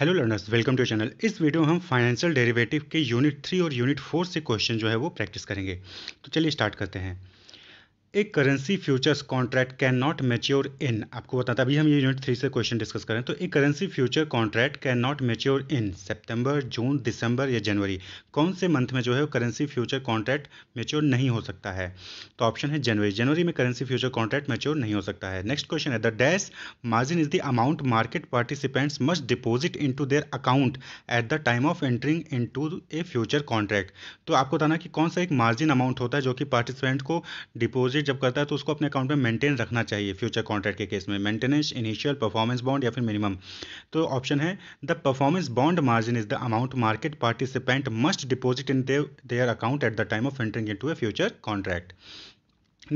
Hello learners welcome to channel इस video में हम फाइनेंशियल डेरिवेटिव के यूनिट थ्री और यूनिट फोर से क्वेश्चन जो है वो प्रैक्टिस करेंगे तो चलिए स्टार्ट करते हैं a currency futures contract cannot mature in आपको बताता अभी हम ये यूनिट थ्री से क्वेश्चन डिस्कस करें तो a currency future contract cannot mature in September June December या जनवरी कौन से मंथ में जो है करेंसी फ्यूचर कॉन्ट्रैक्ट मेच्योर नहीं हो सकता है तो ऑप्शन है जनवरी जनवरी में करेंसी फ्यूचर कॉन्ट्रैक्ट मेच्योर नहीं हो सकता है नेक्स्ट क्वेश्चन है the dash margin is the amount market participants must deposit into their account at the time of entering into a future contract तो आपको बताना कि कौन सा एक मार्जिन अमाउंट होता है जो कि पार्टिसिपेंट को डिपोजिट ट्रेड जब करता है तो उसको अपने अकाउंट में मेंटेन रखना चाहिए फ्यूचर कॉन्ट्रैक्ट के केस में मेंटेनेंस इनिशियल परफॉर्मेंस बॉन्ड या फिर मिनिमम तो ऑप्शन है the performance bond margin is the amount market participant must deposit in their account at the time of entering into a future contract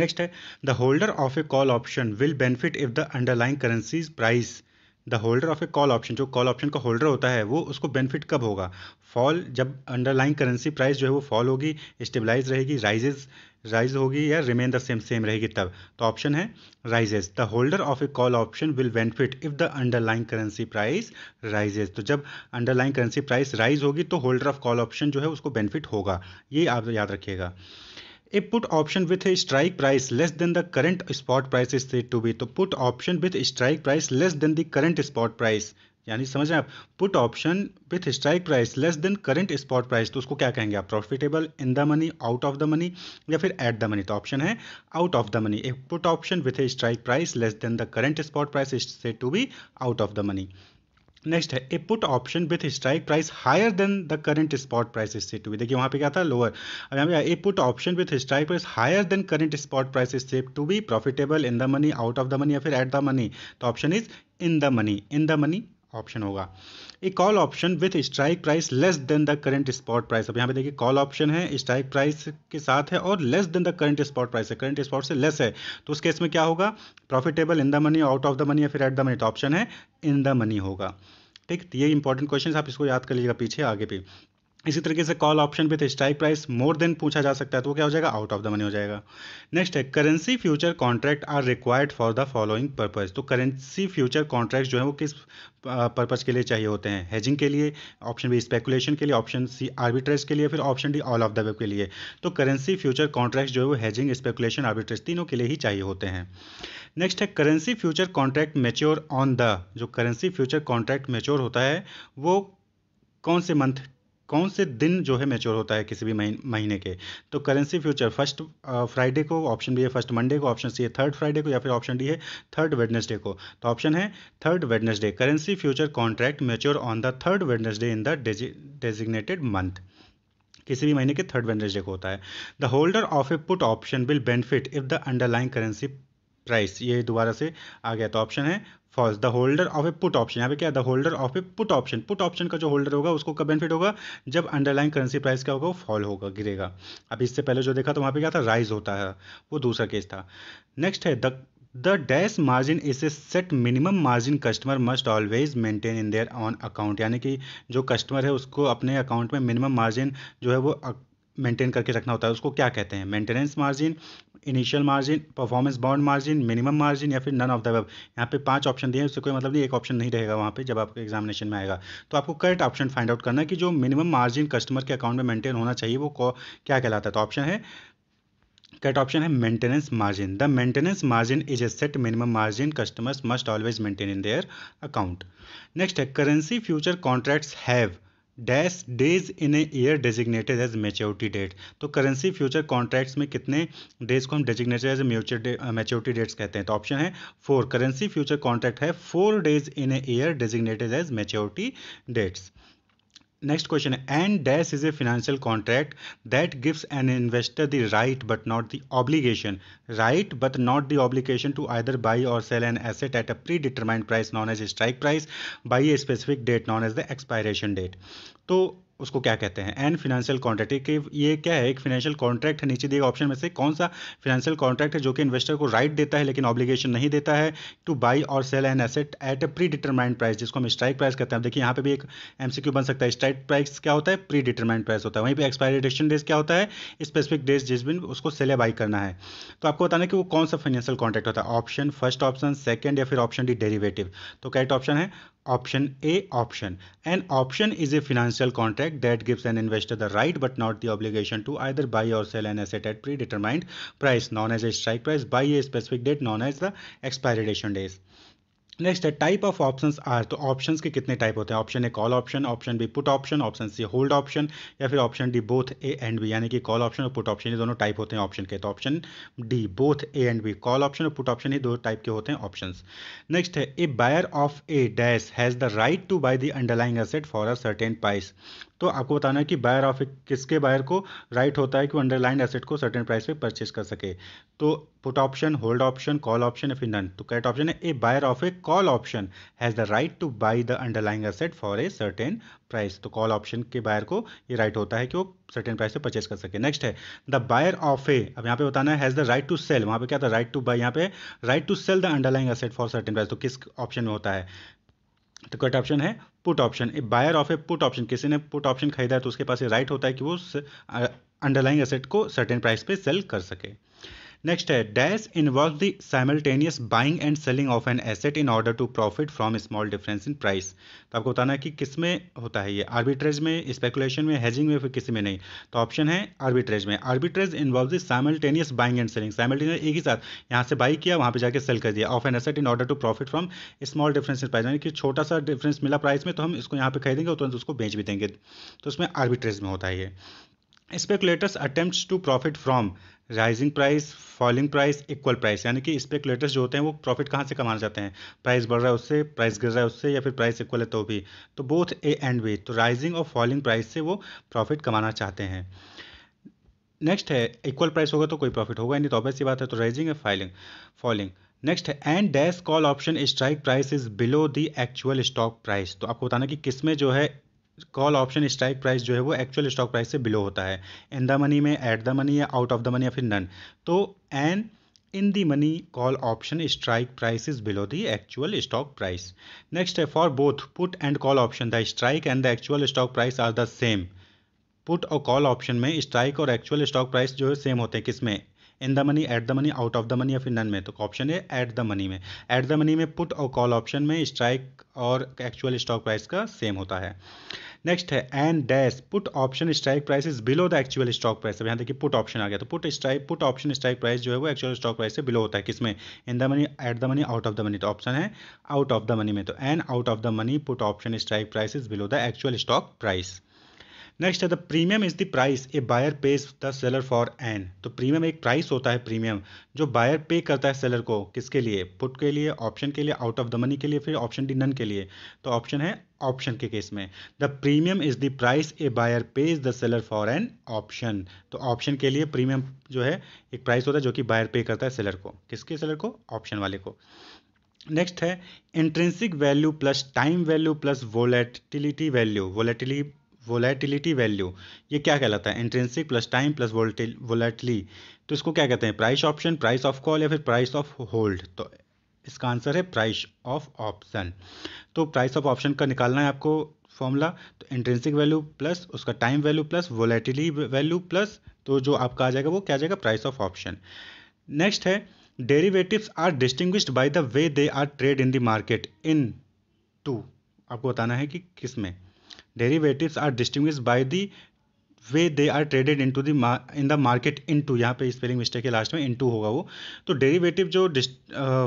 next है the holder of a call option will benefit if the underlying currencies price the holder of a call option जो call option का holder होता है वो उसको benefit कब होगा fall जब अंडरलाइन करेंसी प्राइस जो है वो फॉल होगी स्टेबलाइज रहेगी राइजेज राइज होगी या रिमेन द सेम सेम रहेगी तब तो ऑप्शन है rises the holder of a call option will benefit if the underlying currency price rises तो जब अंडरलाइन करेंसी प्राइस राइज होगी तो होल्डर ऑफ कॉल ऑप्शन जो है उसको बेनिफिट होगा ये आप याद रखिएगा a put option with a strike price less than the current spot price is set to be तो put option with strike price less than the current spot price यानी समझ रहे आप put option with strike price less than current spot price तो उसको क्या कहेंगे आप profitable in the money out of the money या फिर एट द मनी तो ऑप्शन है out of the money a put option with a strike price less than the current spot price is said to be out of the money next है a put option with strike price higher than the current spot price is set to be देखिए वहां पे क्या था lower अब यहाँ पे a put option with strike price higher than current spot price is set to be profitable in the money out of the money या फिर एट द मनी तो option is in the money in the money option होगा a call option with strike price less than the current spot price अब यहाँ पे देखिए call option है strike price के साथ है और less than the current spot price है करंट स्पॉट से लेस है तो उस केस में क्या होगा profitable in the money out of the money या फिर एट द मनी तो ऑप्शन है इन द मनी होगा ठीक ये इंपॉर्टेंट क्वेश्चन आप इसको याद कर लीजिएगा पीछे आगे भी इसी तरीके से कॉल ऑप्शन पे तो स्ट्राइक प्राइस मोर देन पूछा जा सकता है तो वो क्या हो जाएगा आउट ऑफ द मनी हो जाएगा नेक्स्ट है currency future contract are required for the following purpose तो करेंसी फ्यूचर कॉन्ट्रैक्ट जो है वो किस पर्पज के लिए चाहिए होते हैं हेजिंग के लिए ऑप्शन बी स्पेकुलेशन के लिए ऑप्शन सी आर्बिट्रेज के लिए फिर option D all of the above के लिए तो करेंसी फ्यूचर कॉन्ट्रैक्ट जो है वो हेजिंग स्पेकुलेशन आर्बिट्रेज तीनों के लिए ही चाहिए होते हैं नेक्स्ट है currency future contract mature on the जो करेंसी फ्यूचर कॉन्ट्रैक्ट मेच्योर होता है वो कौन से मंथ कौन से दिन जो है मेच्योर होता है किसी भी महीने के तो करेंसी फ्यूचर फर्स्ट फ्राइडे को ऑप्शन बी है फर्स्ट मंडे को ऑप्शन सी है थर्ड फ्राइडे को या फिर ऑप्शन डी है थर्ड वेडनेसडे को तो ऑप्शन है third Wednesday currency future contract mature on the third Wednesday in the designated month किसी भी महीने के थर्ड वेडनेसडे को होता है the holder of a put option will benefit if the underlying currency price ये दोबारा से आ गया तो ऑप्शन है falls the holder of a put option यहाँ पे क्या the holder of a put option put option का जो होल्डर होगा उसको कब बेनिफिट होगा जब अंडरलाइन करेंसी प्राइस क्या होगा वो फॉल होगा गिरेगा अब इससे पहले जो देखा तो वहाँ पे क्या था राइज होता है वो दूसरा केस था नेक्स्ट है the the dash margin is a set minimum margin customer must always maintain in their on account यानी कि जो कस्टमर है उसको अपने अकाउंट में मिनिमम मार्जिन जो है वो मेंटेन करके रखना होता है उसको क्या कहते हैं maintenance margin initial margin performance bound margin minimum margin या फिर नन ऑफ द वेब यहाँ पे पांच ऑप्शन दिए हैं उससे कोई मतलब नहीं एक ऑप्शन नहीं रहेगा वहाँ पे जब आपके एग्जामिनेशन में आएगा तो आपको करेक्ट ऑप्शन फाइंड आउट करना है कि जो मिनिमम मार्जिन कस्टमर के अकाउंट में मेंटेन होना चाहिए वो क्या कहलाता है तो ऑप्शन है करेक्ट ऑप्शन है maintenance margin the maintenance margin is a set minimum margin customers must always maintain in their account next है currency future contracts have dash days in a year designated as maturity date तो currency future contracts में कितने days को हम designated as maturity dates कहते हैं तो option है फोर करेंसी फ्यूचर कॉन्ट्रैक्ट है four days in a year designated as maturity dates Next question and dash is a financial contract that gives an investor the right but not the obligation right but not the obligation to either buy or sell an asset at a predetermined price known as strike price by a specific date known as the expiration date. So उसको क्या कहते हैं and financial contract कि ये क्या है एक financial contract है नीचे दिए ऑप्शन में से कौन सा फाइनेंशियल कॉन्ट्रैक्ट है जो कि इन्वेस्टर को राइट देता है लेकिन ऑब्लिगेशन नहीं देता है टू बाई और sell an asset at a predetermined price जिसको हम स्ट्राइक प्राइस कहते हैं देखिए यहाँ पे भी एक एमसीक्यू बन सकता है स्ट्राइक प्राइस क्या होता है प्री डिटरमाइंड प्राइस होता है वहीं पर एक्सपायरी डिशन डेज क्या होता है स्पेसिफिक डेज जिस दिन उसको सेल या बाई करना है तो आपको बताना कि वो कौन सा फाइनेंशियल कॉन्ट्रैक्ट होता है ऑप्शन फर्स्ट ऑप्शन सेकेंड या फिर ऑप्शन डी डेरिवेटिव तो कैट ऑप्शन है option A option. An option is a financial contract that gives an investor the right but not the obligation to either buy or sell an asset at predetermined price known as a strike price by a specific date known as the expiration days. Next है type of options are तो options के कितने type होते हैं option A call option option B put option option C hold option या फिर option D both A and B यानी कि कॉल ऑप्शन और पुट ऑप्शन ये दोनों टाइप होते हैं ऑप्शन के तो option D both A and B call option और पुट ऑप्शन ये दो टाइप के होते हैं ऑप्शन नेक्स्ट है a buyer of a dash has the right to buy the underlying asset for a certain price तो आपको बताना है कि बायर ऑफ किसके बायर को राइट होता है कि अंडरलाइंड एसेट को सर्टेन प्राइस पे परचेज कर सके तो put option hold option call option if फिर नन तो करेक्ट ऑप्शन है a buyer of a call option has the right to buy the underlying asset for a certain price तो call option के buyer को ये right right होता है कि वो सर्टेन प्राइस पे परचेज कर सके नेक्स्ट तो तो है द बायर ऑफ ए अब यहाँ पे बताना है has the right to sell वहाँ पे क्या था राइट टू बाई यहाँ पे right to sell the underlying asset for certain price तो किस ऑप्शन में होता है तो करेक्ट ऑप्शन है put option a buyer of a put option किसी ने पुट ऑप्शन खरीदा है तो उसके पास ये राइट होता है कि वो अंडरलाइंग एसेट को सर्टेन प्राइस पे सेल कर सके नेक्स्ट है dash involve the simultaneous buying and selling of an asset in order to profit from small difference in price तो आपको बताना है कि किस में होता है ये आर्बिट्रेज में स्पेकुलेशन में हैजिंग में फिर किसी में नहीं तो ऑप्शन है आर्बिट्रेज में arbitrage involve the simultaneous buying and selling simultaneous एक ही साथ यहाँ से बाई किया वहाँ पर जाकर सेल कर दिया of an asset in order to profit from small difference in price यानी कि छोटा सा डिफरेंस मिला प्राइस में तो हम इसको यहाँ पर खरीदेंगे और तुरंत तो उसको बेच भी देंगे तो उसमें आर्बिट्रेज में होता है ये speculators attempt to profit from rising price falling price equal price यानी कि स्पेकुलेटर्स जो होते हैं वो प्रॉफिट कहाँ से कमाना चाहते हैं प्राइस बढ़ रहा है उससे प्राइस गिर रहा है उससे या फिर प्राइस इक्वल है तो भी तो बोथ ए एंड बी तो राइजिंग और फॉलिंग प्राइस से वो प्रॉफिट कमाना चाहते हैं नेक्स्ट है इक्वल प्राइस होगा तो कोई प्रॉफिट होगा यानी तो ऑब्वियस बात है तो राइजिंग है फाइलिंग फॉलिंग नेक्स्ट है and dash call option strike price is below the actual stock price तो आपको बताना कि किसमें जो है कॉल ऑप्शन स्ट्राइक प्राइस जो है वो एक्चुअल स्टॉक प्राइस से बिलो होता है इन द मनी में एट द मनी या आउट ऑफ द मनी या फिर नन तो an in the money call option strike price is below the actual stock price next है for both put and call option the strike and the actual stock price are the same put और call option में strike और actual stock price जो है same होते हैं किसमें in the money at the money out of the money या फिर नन में तो ऑप्शन है एट द मनी में एट द मनी में पुट और कॉल ऑप्शन में स्ट्राइक और एक्चुअल स्टॉक प्राइस का सेम होता है नेक्स्ट है and dash put option strike price is below the actual stock price अब यहाँ देखिए पुट ऑप्शन आ गया तो put strike put option strike price जो है वो एक्चुअल स्टॉक प्राइस से बिलो होता है किसमें in the money at the money out of the money तो ऑप्शन है आउट ऑफ द मनी में तो and out of the money put option strike price is below the actual stock price next है the premium is the price a buyer pays the seller for an तो premium एक price होता है premium जो buyer पे करता है seller को किसके लिए पुट के लिए ऑप्शन के लिए आउट ऑफ द मनी के लिए फिर ऑप्शन डी नन के लिए तो ऑप्शन है ऑप्शन के केस में the premium is the price a buyer pays the seller for an option तो ऑप्शन के लिए प्रीमियम जो है एक प्राइस होता है जो कि बायर पे करता है सेलर को किसके सेलर को ऑप्शन वाले को नेक्स्ट है intrinsic value plus time value plus volatility value volatility volatility value ये क्या कहलाता है intrinsic plus time plus volatility तो इसको क्या कहते हैं price option price of call या फिर प्राइस ऑफ होल्ड तो इसका आंसर है प्राइस ऑफ ऑप्शन तो प्राइस ऑफ ऑप्शन का निकालना है आपको फॉर्मूला तो इंट्रेंसिक वैल्यू प्लस उसका time value plus volatility value plus तो जो आपका आ जाएगा वो क्या जाएगा प्राइस ऑफ ऑप्शन नेक्स्ट है derivatives are distinguished by the way they are trade in the market into आपको बताना है कि किस में derivatives are distinguish by the way they are traded into the in the market into यहाँ पे spelling mistake है last में इनटू होगा वो तो डेरिवेटिव जो डिस्ट,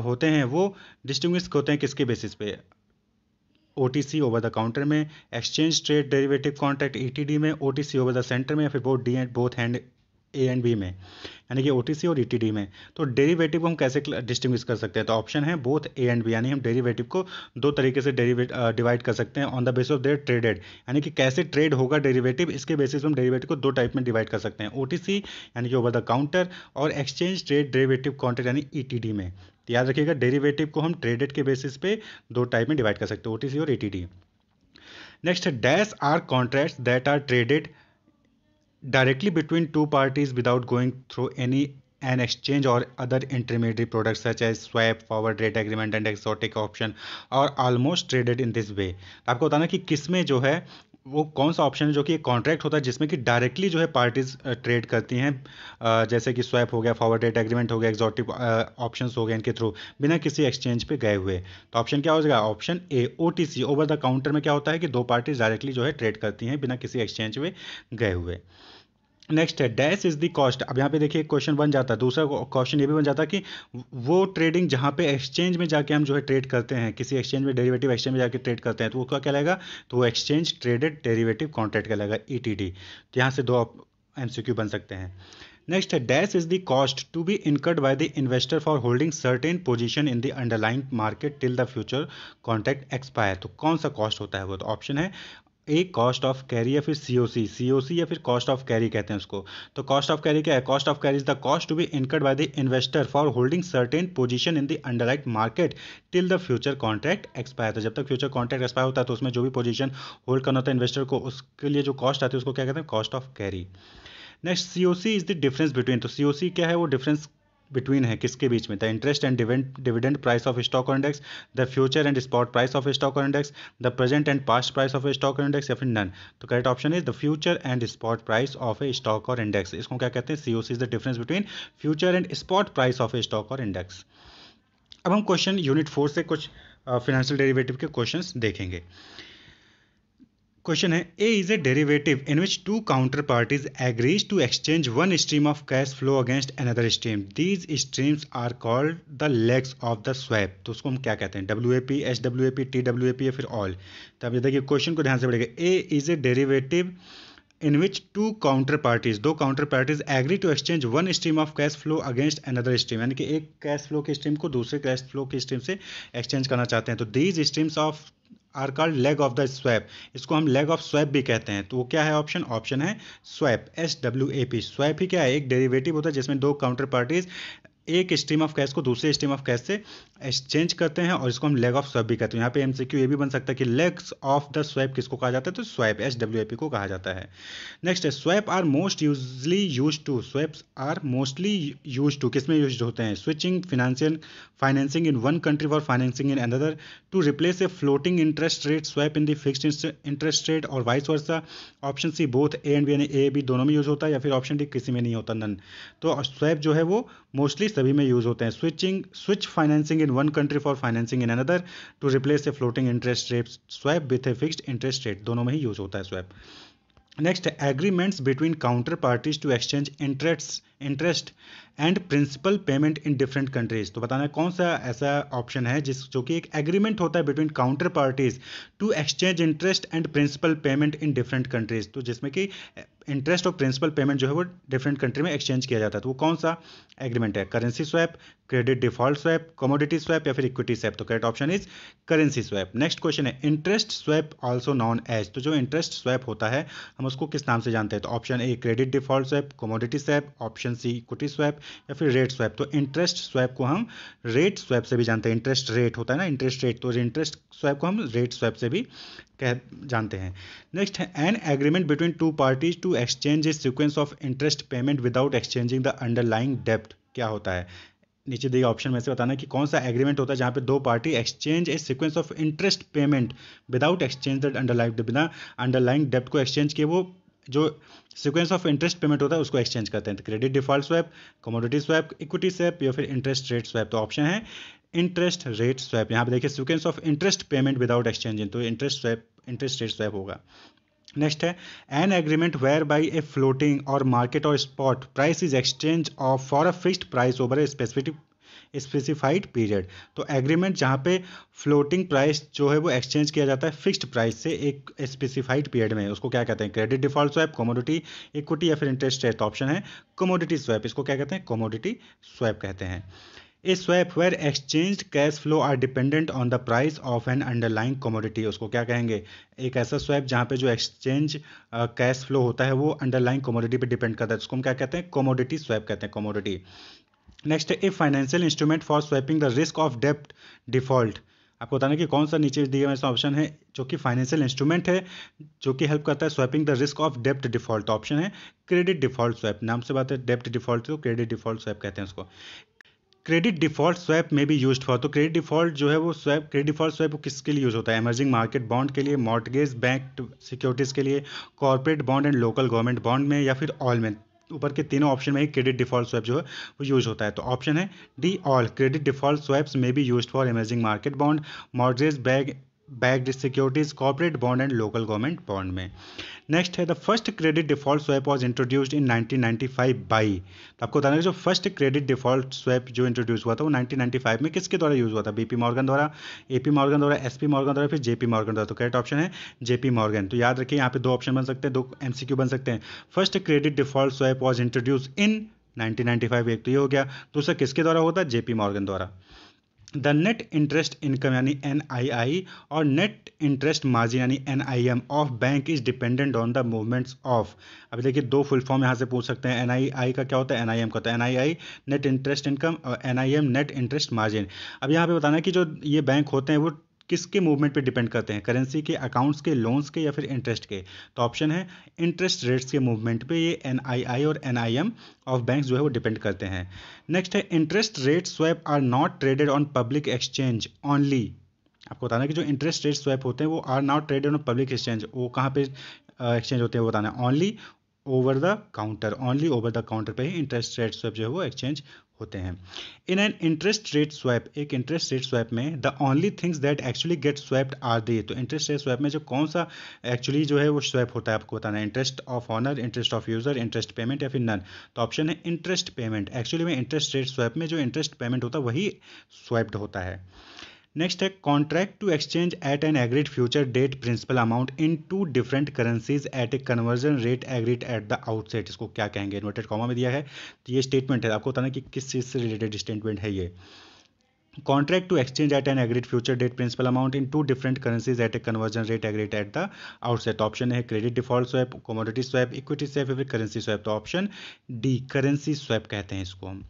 होते हैं वो डिस्टिंग्विश होते हैं किसके बेसिस पे ओ ओवर द काउंटर में exchange trade derivative contract E में ओ ओवर द सेंटर में या फिर both D and both hand A and B में यानी कि ओ और ई e में तो डेरिवेटिव को हम कैसे डिस्टिंग्विश कर सकते हैं तो ऑप्शन है बोथ ए एंड बी यानी हम डेरिवेटिव को दो तरीके से डिवाइड कर सकते हैं on the base of their traded यानी कि कैसे ट्रेड होगा डेरिवेटिव इसके बेसिस हम डेरीवेटिव को दो टाइप में डिवाइड कर सकते हैं ओ यानी कि ओवर द काउंटर और एक्सचेंज ट्रेड डेरीवेटिव कॉन्ट्रैक्ट यानी ई e में तो याद रखिएगा डेरीवेटिव को हम ट्रेडेड के बेसिस पे दो टाइप में डिवाइड कर सकते हैं ओ और ई next dash are contracts that are traded directly between two parties without going through any an exchange or other intermediary products such as swap forward rate agreement and exotic option are almost traded in this way आपको बताना कि किस में जो है वो कौन सा ऑप्शन है जो कि एक कॉन्ट्रैक्ट होता है जिसमें कि डायरेक्टली जो है पार्टीज ट्रेड करती हैं जैसे कि स्वैप हो गया फॉरवर्ड रेट एग्रीमेंट हो गया एग्जॉटिव ऑप्शन हो गए इनके थ्रू बिना किसी एक्सचेंज पे गए हुए तो ऑप्शन क्या हो जाएगा option A O T C over the counter में क्या होता है कि दो पार्टीज डायरेक्टली जो है ट्रेड करती हैं बिना किसी एक्सचेंज पे गए हुए नेक्स्ट है डैश इज़ दी कॉस्ट अब यहाँ पे देखिए क्वेश्चन बन जाता है दूसरा क्वेश्चन ये भी बन जाता है कि वो ट्रेडिंग जहाँ पे एक्सचेंज में जाके हम जो है ट्रेड करते हैं किसी एक्सचेंज में डेरिवेटिव एक्सचेंज में जाके ट्रेड करते हैं तो वो क्या कहलाएगा तो वो एक्सचेंज ट्रेडेड डेरीवेटिव कॉन्ट्रैक्ट कहलाएगा ई e तो यहाँ से दो एम बन सकते हैं नेक्स्ट है dash is the cost to be incurred by the investor for holding certain position in the underlying market till the future contract expire तो कौन सा कॉस्ट होता है वो तो ऑप्शन है एक कॉस्ट ऑफ कैरी या फिर सी ओ सी सी ओ सी या फिर कॉस्ट ऑफ कैरी कहते हैं उसको तो कॉस्ट ऑफ कैरी क्या है cost of carry is the cost to be incurred by the investor for holding certain position in the underlying market till the future contract expire था जब तक future contract expire होता है तो उसमें जो भी पोजीशन होल्ड करना होता है इन्वेस्टर को उसके लिए जो कॉस्ट आती है उसको क्या कहते हैं cost of carry next C O C is the difference between तो सी ओ सी क्या है वो डिफरेंस बिटवीन है किसके बीच में the interest and dividend price of stock और index the future and spot price of stock और index the present and past price of stock और इंडेक्स या फिर नन तो correct option is the future and spot price of a stock और index इसको क्या कहते हैं C is the difference between future and spot price of a stock और इंडेक्स अब हम क्वेश्चन यूनिट फोर से कुछ फाइनेंशियल डेरिवेटिव के क्वेश्चंस देखेंगे क्वेश्चन है A is a derivative in which two counter parties agrees to exchange one stream of cash flow against another stream these streams are called the legs of the swap तो उसको हम क्या कहते हैं W A P H W A P T W A P या फिर all तो अब देखिए क्वेश्चन को ध्यान से पड़ेगा A is a derivative in which two counter parties दो counter parties agree to exchange one stream of cash flow against another stream यानी कि एक कैश फ्लो की स्ट्रीम को दूसरे कैश फ्लो की स्ट्रीम से एक्सचेंज करना चाहते हैं तो these streams of are called leg of the swap इसको हम लेग ऑफ स्वैप भी कहते हैं तो वो क्या है ऑप्शन ऑप्शन है swap S W A P swap ही क्या है एक डेरिवेटिव होता है जिसमें दो काउंटर पार्टीज एक स्ट्रीम ऑफ कैश को दूसरे स्ट्रीम ऑफ कैश से एक्सचेंज करते हैं और इसको हम लेग ऑफ स्वैप भी कहते हैं यहाँ पे एमसीक्यू ये भी बन सकता है कि लेग्स ऑफ द स्वैप किसको कहा जाता है तो स्वैप एच डब्ल्यू पी को कहा जाता है नेक्स्ट है swap are most usually use to swaps are mostly use to किस में यूज होते हैं switching financial financing in one country for financing in another to replace a floating interest rate swap in the fixed interest rate और vice versa option C both A and B यानी A B दोनों में use होता है या फिर option D किसी में नहीं होता नन तो स्वैप जो है वो मोस्टली सभी में यूज होते हैं switching switch financing in in country for financing in another to replace a floating interest rate swap with a fixed interest rate दोनों में ही यूज होता है swap next agreements between counter parties to exchange interest interest and principal payment in different countries तो बताना कौन सा ऐसा ऑप्शन है जिस जो कि एक एग्रीमेंट होता है between counter parties to exchange interest and principal payment in different countries तो जिसमें कि इंटरेस्ट और प्रिंसिपल पेमेंट जो है वो डिफरेंट कंट्री में एक्सचेंज किया जाता है तो वो कौन सा एग्रीमेंट है currency swap credit default swap commodity swap या फिर इक्विटी स्वैप तो correct option is currency swap next question है interest swap also known as तो जो इंटरेस्ट स्वैप होता है हम उसको किस नाम से जानते हैं तो option A credit default swap commodity swap option option C equity swap या फिर रेट स्वैप तो इंटरेस्ट स्वैप को हम रेट स्वैप से भी जानते हैं इंटरेस्ट रेट होता है ना इंटरेस्ट रेट तो इंटरेस्ट स्वैप को हम रेट स्वैप से भी कह जानते हैं नेक्स्ट है an agreement between two parties to exchange a sequence of interest payment without exchanging the underlying डेप्ट क्या होता है नीचे दिए ऑप्शन में से बताना कि कौन सा एग्रीमेंट होता है जहाँ पे दो party exchange a sequence of interest payment without exchange that underlying बिना अंडरलाइंग डेप्ट को एक्सचेंज किए वो जो सीक्वेंस ऑफ इंटरेस्ट पेमेंट होता है उसको एक्सचेंज करते हैं तो credit default swap commodity swap equity swap या फिर इंटरेस्ट रेट स्वैप तो ऑप्शन है इंटरेस्ट रेट स्वैप यहाँ पे देखिए sequence of interest payment without exchange तो interest swap interest rate swap होगा नेक्स्ट है an agreement where by a floating और मार्केट और spot price is exchange of for a fixed price over a specific specified period तो agreement जहाँ पे floating price जो है वो एक्सचेंज किया जाता है फिक्स्ड प्राइस से एक स्पेसिफाइड पीरियड में उसको क्या कहते हैं credit default swap commodity equity या फिर इंटरेस्ट रेट ऑप्शन है कमोडिटी स्वैप इसको क्या कहते हैं कमोडिटी स्वैप कहते हैं A swap where exchange cash flow are dependent on the price of an underlying commodity उसको क्या कहेंगे एक ऐसा स्वैप जहाँ पे जो एक्सचेंज कैश फ्लो होता है वो अंडरलाइंग कमोडिटी पे डिपेंड करता है उसको हम क्या कहते हैं कमोडिटी स्वैप कहते हैं कमोडिटी नेक्स्ट है A financial instrument for swapping the risk of डेप्ट डिफॉल्ट आपको बताना कि कौन सा नीचे दिए हुए ऑप्शन है जो कि फाइनेंशियल इंस्ट्रूमेंट है जो कि हेल्प करता है स्वैपिंग द रिस्क ऑफ डेप्ट डिफॉल्ट ऑप्शन है क्रेडिट डिफॉल्ट स्वैप नाम से बात है डेप्ट डिफॉल्ट को क्रेडिट डिफॉल्ट स्वैप कहते हैं उसको क्रेडिट डिफॉल्ट स्वैप में भी यूज फॉर तो क्रेडिट डिफॉल्ट जो है वो स्वैप क्रेडिट डिफॉल्ट स्वैप किसके लिए यूज होता है एमर्जिंग मार्केट बॉन्ड के लिए मॉर्टगेज बैंक सिक्योरिटीज़ के लिए corporate bond and local government bond में या फिर ऑल में ऊपर के तीनों ऑप्शन में क्रेडिट डिफॉल्ट स्वैप जो है वो यूज होता है तो ऑप्शन है D all credit default swaps में be use for emerging market bond mortgage bag backed securities corporate bond and local government bond में नेक्स्ट है the first credit default swap was introduced in 1995 by तो आपको बताना जो first credit default swap जो introduce हुआ था वो 1995 में किसके द्वारा यूज हुआ था बीपी मॉर्गन द्वारा एपी मॉर्गन द्वारा एसपी मॉर्गन द्वारा फिर जेपी मॉर्गन द्वारा तो करेक्ट ऑप्शन है जेपी मॉर्गन तो याद रखिए यहाँ पे दो ऑप्शन बन सकते हैं दो एमसीक्यू बन सकते हैं first credit default swap was introduce in 1995 एक तो ये हो गया दूसरा किसके द्वारा होता है जेपी मॉर्गन द्वारा द नेट इंटरेस्ट इनकम यानी एन और नेट इंटरेस्ट मार्जिन यानी N of bank is dependent on the movements of अभी देखिए दो फुल फॉर्म यहाँ से पूछ सकते हैं एन का क्या होता है एन का होता है एन नेट इंटरेस्ट इनकम और एन नेट इंटरेस्ट मार्जिन अब यहाँ पे बताना है कि जो ये बैंक होते हैं वो किसके मूवमेंट पे डिपेंड करते हैं करेंसी के अकाउंट्स के लोन्स के या फिर इंटरेस्ट के तो ऑप्शन है इंटरेस्ट रेट्स के मूवमेंट पे ये एन और एन ऑफ बैंक जो है वो डिपेंड करते हैं नेक्स्ट है interest rate swap are not traded on public exchange only आपको बताना कि जो इंटरेस्ट रेट स्वैप होते हैं वो are not traded on public exchange वो कहाँ पे एक्सचेंज होते हैं वो बताना only over the counter only over the counter पे ही इंटरेस्ट रेट स्वैप जो है वो एक्सचेंज होते हैं in an interest rate swap एक इंटरेस्ट रेट स्वैप में the only things that actually get swapped are the तो इंटरेस्ट रेट स्वैप में जो कौन सा एक्चुअली जो है वो स्वैप होता है आपको बताना है interest of owner interest of user interest payment या फिर नन तो ऑप्शन है इंटरेस्ट पेमेंट एक्चुअली में इंटरेस्ट रेट स्वैप में जो इंटरेस्ट पेमेंट होता है वही स्वैप्ड होता है नेक्स्ट है contract to exchange at an agreed future date principal amount in two different currencies at a conversion rate agreed at the outset इसको क्या कहेंगे इन्वर्टेड कॉमा में दिया है तो ये स्टेटमेंट है आपको पता बताना कि किस चीज़ से रिलेटेड स्टेटमेंट है ये contract to exchange at an agreed future date principal amount in two different currencies at a conversion rate agreed at the outset option है credit default swap commodity swap equity swap या फिर currency swap तो option D currency swap कहते हैं इसको हम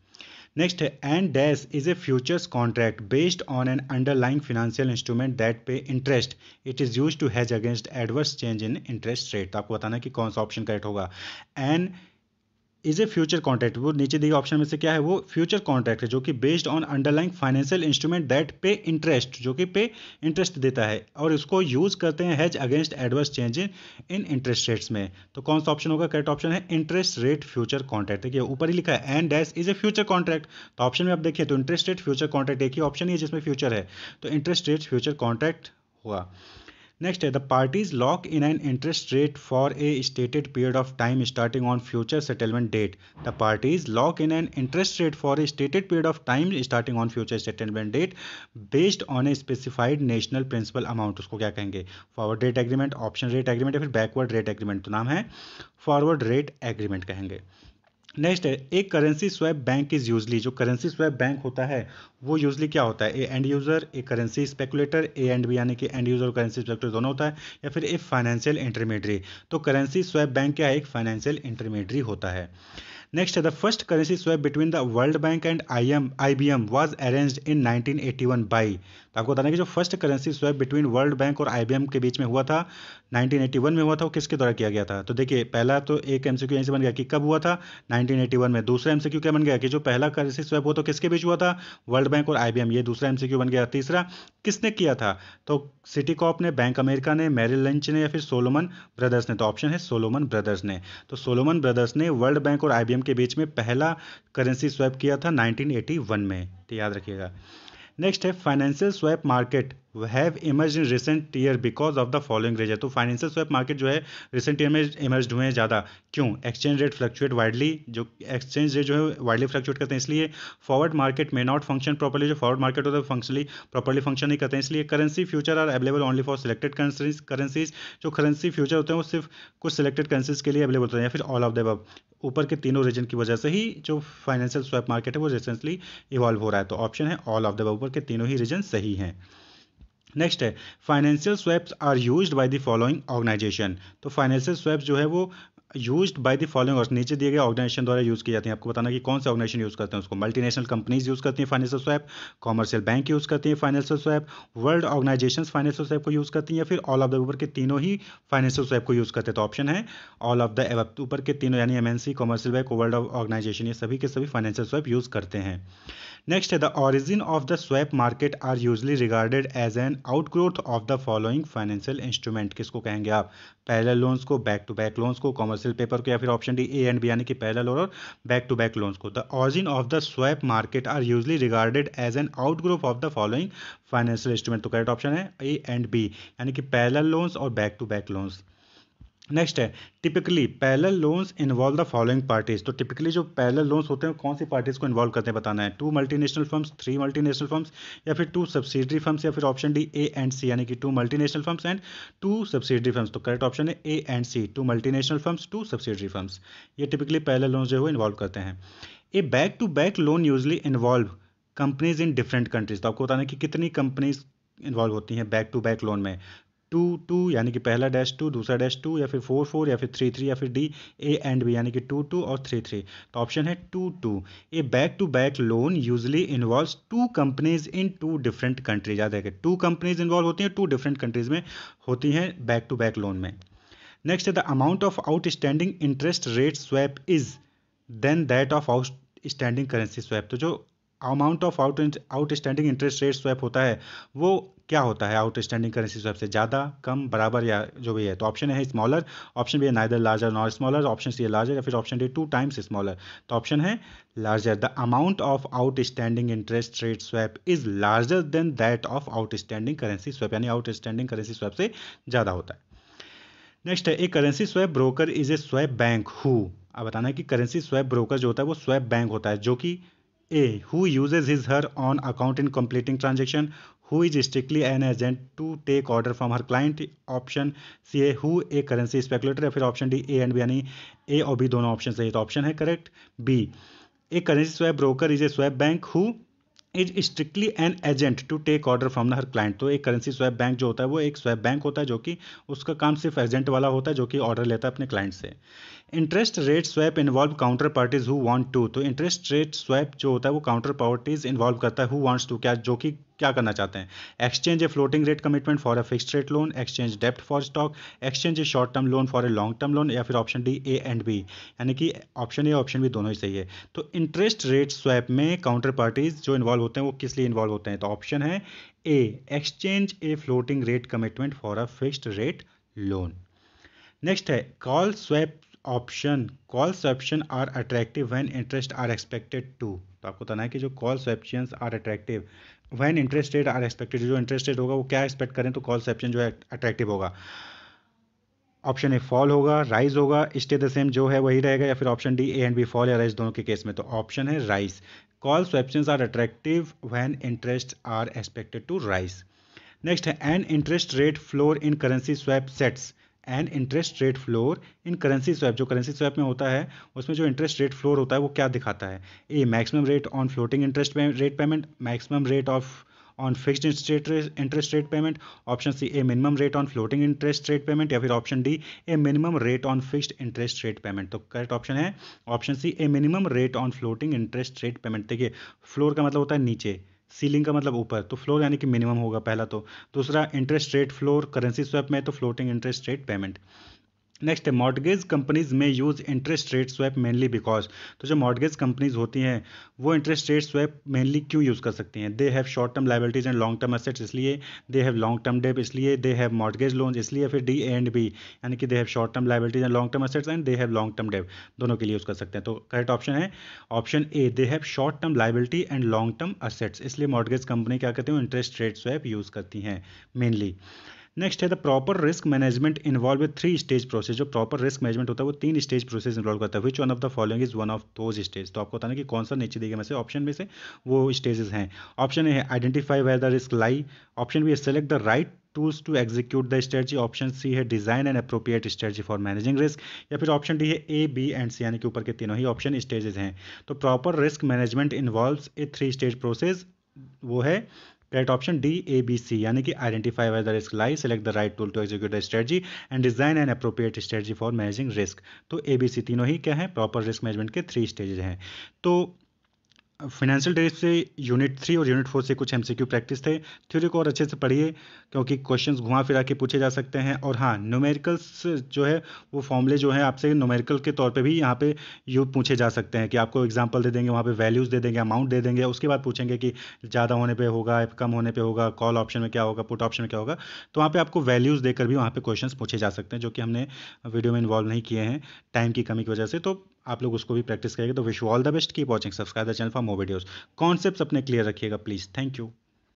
next है and dash is a futures contract based on an underlying financial instrument that pay interest it is use to has against adverse change in interest rate तो आपको बताना कि कौन सा ऑप्शन करेक्ट होगा an is a future contract वो नीचे दिए ऑप्शन में से क्या है वो फ्यूचर कॉन्ट्रैक्ट है जो कि based on underlying financial instrument that pay interest जो कि पे इंटरेस्ट देता है और इसको यूज करते हैं hedge against adverse change in interest rates में तो कौन सा ऑप्शन होगा करेक्ट ऑप्शन है इंटरेस्ट रेट फ्यूचर कॉन्ट्रैक्ट देखिए ऊपर ही लिखा है and dash is a future contract तो ऑप्शन में आप देखिए तो इंटरेस्ट रेट फ्यूचर कॉन्ट्रैक्ट एक ही ऑप्शन ही है जिसमें फ्यूचर है तो इंटरेस्ट रेट फ्यूचर कॉन्ट्रैक्ट हुआ नेक्स्ट है the parties lock in an interest rate for a stated period of time starting on future settlement date the parties lock in an interest rate for a stated period of time starting on future settlement date based on a specified national principal amount उसको क्या कहेंगे forward rate agreement option rate agreement या फिर backward rate agreement तो नाम है forward rate agreement कहेंगे next है एक currency swap bank is usually जो करेंसी स्वैप बैंक होता है वो यूजली क्या होता है ए end user a currency speculator A and B यानी कि एंड यूज़र और करेंसी स्पेकुलेटर दोनों होता है या फिर ए फाइनेंशियल इंटरमीडियरी तो करेंसी स्वैप बैंक क्या है एक फाइनेंशियल इंटरमीडियरी होता है नेक्स्ट है the first currency swap between the World Bank and I M IBM was arrange in nineteen eighty one by तो आपको बताने कि जो first currency swap between World Bank और आई के बीच में हुआ था 1981 में हुआ था वो किसके द्वारा किया गया था तो देखिए पहला तो एक एम यहीं से बन गया कि कब हुआ था 1981 में दूसरा एम क्या बन गया कि जो पहला करेंसी स्वैप हुआ तो किसके बीच हुआ था वर्ल्ड बैंक और आई ये दूसरा एम बन गया तीसरा किसने किया था तो सिटी कॉप ने बैंक अमेरिका ने मेरिल लंच ने या फिर सोलोमन ब्रदर्स ने तो ऑप्शन है सोलोमन ब्रदर्स ने तो सोलोमन ब्रदर्स ने वर्ल्ड बैंक और आईबीएम के बीच में पहला करेंसी स्वैप किया था 1981 में तो याद रखिएगा Next step financial swap market. Have emerge in recent year because of the following reason तो फाइनेंशियल स्वैप मार्केट जो है रिसेंट ईयर में इमर्ज हुए हैं ज़्यादा क्यों एक्सचेंज रेट फ्लक्चुएट वाइडली जो एक्सचेंज रेट जो है वाइडली फ्लक्चुएट करते हैं इसलिए फॉरवर्ड मार्केट में नॉट फंक्शन प्रॉपर्ली जो फॉरवर्ड मार्केट होता है फंक्शनली प्रॉपर्ली फंक्शन नहीं करते हैं इसलिए currency future are available only for selected currencies currencies जो करेंसी फ्यूचर होते हैं वो सिर्फ कुछ सिलेक्टेड करेंसीज के लिए अवेलेबल होते हैं या फिर ऑल ऑफ द अब ऊपर के तीनों रीजन की वजह से ही जो फाइनेंशियल स्वैप मार्केट है वो रिसेंटली इवॉल्व हो रहा है तो ऑप्शन है ऑल ऑफ द ऊपर के तीनों ही रीजन सही हैं नेक्स्ट है financial swaps are use by the following organization तो फाइनेंशियल स्वैप्स जो है वो यूज बाय द फॉलोइंग और नीचे दिए गए ऑर्गेनाइजेशन द्वारा यूज़ किए जाते हैं आपको बताना कि कौन से ऑर्गेनाइजेशन यूज़ करते हैं उसको मल्टीनेशनल कंपनीज यूज़ करती हैं financial swap commercial bank use करती हैं financial swap world organization financial swap को यूज़ करती हैं या फिर ऑल ऑफ द ऊपर के तीनों ही फाइनेंशियल स्वैप को यूज़ करते हैं तो ऑप्शन है ऑल ऑफ द ऊपर के तीनों यानी MNC commercial bank world organization ये सभी के सभी फाइनेंशियल स्वैप यूज़ करते हैं नेक्स्ट है the origin of the swap market are usually regarded as an outgrowth of the following financial instrument किसको कहेंगे आप पैरेलल लोन्स को बैक टू बैक लोन्स को कमर्शियल पेपर को या फिर option D A and B यानी कि पैरेलल और बैक टू बैक लोन्स को the origin of the swap market are usually regarded as an outgrowth of the following financial instrument तो correct option है ए and B यानी कि parallel loans और back to back loans next है typically पहले loans involve the following parties तो typically जो पहले लोन्स होते हैं कौन सी पार्टीज को इन्वॉल्व करते हैं बताना है two multinational firms three multinational firms या फिर टू सब्सिडरी फर्म्स या फिर option D A and C यानी कि two multinational firms and two subsidiary firms तो करेक्ट ऑप्शन है ए and C two multinational firms two subsidiary firms ये typically पहले लोन्स जो है इन्वॉल्व करते हैं a back to back loan usually involve companies in different countries तो आपको बताना है कि कितनी कंपनीज इन्वॉल्व होती हैं बैक टू बैक लोन में टू टू यानी कि पहला डैश टू दूसरा डैश टू या फिर फोर फोर या फिर थ्री थ्री या फिर डी ए एंड बी यानी कि टू टू और थ्री थ्री तो ऑप्शन है two two a back to back loan usually involve two companies in two different countries याद रखें टू कंपनीज इन्वॉल्व होती हैं टू डिफरेंट कंट्रीज में होती हैं बैक टू बैक लोन में नेक्स्ट है the amount of outstanding interest rate swap is than that of outstanding currency swap तो जो amount of out outstanding interest rate swap होता है वो क्या होता है आउट स्टैंडिंग करेंसी सबसे ज़्यादा कम बराबर या जो भी है तो ऑप्शन है स्मॉलर ऑप्शन भी है neither larger nor smaller option C larger या फिर option D two times smaller तो ऑप्शन है larger the amount of outstanding interest rate swap is larger than that of outstanding currency swap यानी outstanding currency swap से ज़्यादा होता है next है a currency swap broker is a swap bank who अब बताना है कि करेंसी स्वैप ब्रोकर जो होता है वो स्वैप बैंक होता है जो कि a who uses his her own account in completing transaction who is strictly an agent to take order from her client option C a who a currency speculator या फिर option D A and B यानी A और B दोनों option सही तो option है correct B a currency swap broker is a swap bank who is strictly an agent to take order from her client तो एक करेंसी स्वैप बैंक जो होता है वो एक स्वैप बैंक होता है जो कि उसका काम सिर्फ एजेंट वाला होता है जो कि ऑर्डर लेता है अपने क्लाइंट से interest rate swap involve counterparties who want to तो इंटरेस्ट रेट स्वैप जो होता है वो काउंटर पार्टीज इन्वॉल्व करता है हु वांट्स टू क्या जो कि क्या करना चाहते हैं exchange a floating rate commitment for a fix rate loan exchange डेप्ट for stock exchange a short term loan for a long term loan या फिर option D A and B यानी कि ऑप्शन ए ऑप्शन बी दोनों ही सही है तो interest rate swap में काउंटर पार्टीज जो इन्वॉल्व होते हैं वो किस लिए इन्वॉल्व होते हैं तो ऑप्शन है A exchange a floating rate commitment for a fixed rate loan next है call swap option calls option are attractive when interest are expected to तो आपको बताना है कि जो calls option are attractive when interest rate are expected जो इंटरेस्ट रेट होगा वो क्या एक्सपेक्ट करें तो कॉल्स ऑप्शन जो है अट्रैक्टिव होगा ऑप्शन ए फॉल होगा राइज होगा स्टे द सेम जो है वही रहेगा या फिर option D A and B fall या राइज दोनों के केस में तो ऑप्शन है rise calls option are attractive when interest are expected to rise next है an interest rate floor in currency swap sets and interest rate floor in currency swap जो currency swap में होता है उसमें जो इंटरेस्ट रेट फ्लोर होता है वो क्या दिखाता है a maximum rate on floating interest rate payment maximum rate of on fixed interest rate payment option C a minimum rate on floating interest rate payment या फिर option D a minimum rate on fixed interest rate payment तो correct option है option C a minimum rate on floating interest rate payment देखिए floor का मतलब होता है नीचे सीलिंग का मतलब ऊपर तो फ्लोर यानी कि मिनिमम होगा पहला तो दूसरा interest rate floor currency swap में तो floating interest rate payment next है मॉडगेज कंपनीज में use interest rate swap mainly because तो जो मॉडगेज कंपनीज होती हैं वो इंटरेस्ट रेट स्वैप मेनली क्यों यूज़ कर सकती हैं they have short term liabilities and long term assets इसलिए they have long term debt इसलिए दे हैव मॉडगेज लोन्स इसलिए फिर डी एंड बी यानी कि they have short term liabilities and long term assets and they have long term debt दोनों के लिए use कर सकते हैं तो करेक्ट ऑप्शन है option A they have short term liability and long term assets इसलिए मॉडगेज कंपनी क्या करती हैं इंटरेस्ट रेट स्वैप यूज़ करती हैं मेनली नेक्स्ट है the proper risk management involve with three stage process जो प्रॉपर रिस्क मैनेजमेंट होता है वो तीन स्टेज प्रोसेस इन्वॉल्व करता है which one of the following is one of those stage तो आपको बताना कि कौन सा नीचे दिए मैसे ऑप्शन में से वो स्टेजेस हैं ऑप्शन ए है identify where the risk lie option B है select the right tools to execute the strategy option C है design and appropriate strategy for managing risk या फिर ऑप्शन डी है ए बी एंड सी यानी कि ऊपर के तीनों ही ऑप्शन स्टेजेस हैं तो proper risk management involve a three stage process वो है right option D A B C यानी कि identify whether risk lie select the right tool to execute strategy and design and appropriate strategy for managing risk तो A B C तीनों ही क्या है proper risk management के three stages हैं तो फाइनेंशियल डेज से यूनिट थ्री और यूनिट फोर से कुछ एमसीक्यू प्रैक्टिस थे थ्योरी को और अच्छे से पढ़िए क्योंकि क्वेश्चंस घुमा फिरा के पूछे जा सकते हैं और हाँ न्यूमेरिकल्स जो है वो फॉर्मूले जो है आपसे न्यूमेरिकल के तौर पे भी यहाँ पे यू पूछे जा सकते हैं कि आपको एग्जाम्पल दे देंगे वहाँ पर वैल्यूज़ दे देंगे अमाउंट दे देंगे उसके बाद पूछेंगे कि ज़्यादा होने पर होगा कम होने पर होगा कॉल ऑप्शन में क्या होगा पुट ऑप्शन में क्या होगा तो वहाँ पर आपको वैल्यूज़ देकर भी वहाँ पर क्वेश्चन पूछे जा सकते हैं जो कि हमने वीडियो में इन्वॉल्व नहीं किए हैं टाइम की कमी की वजह से तो आप लोग उसको भी प्रैक्टिस करेंगे तो wish all the best keep watching subscribe the channel for more videos concepts अपने क्लियर रखिएगा प्लीज़ थैंक यू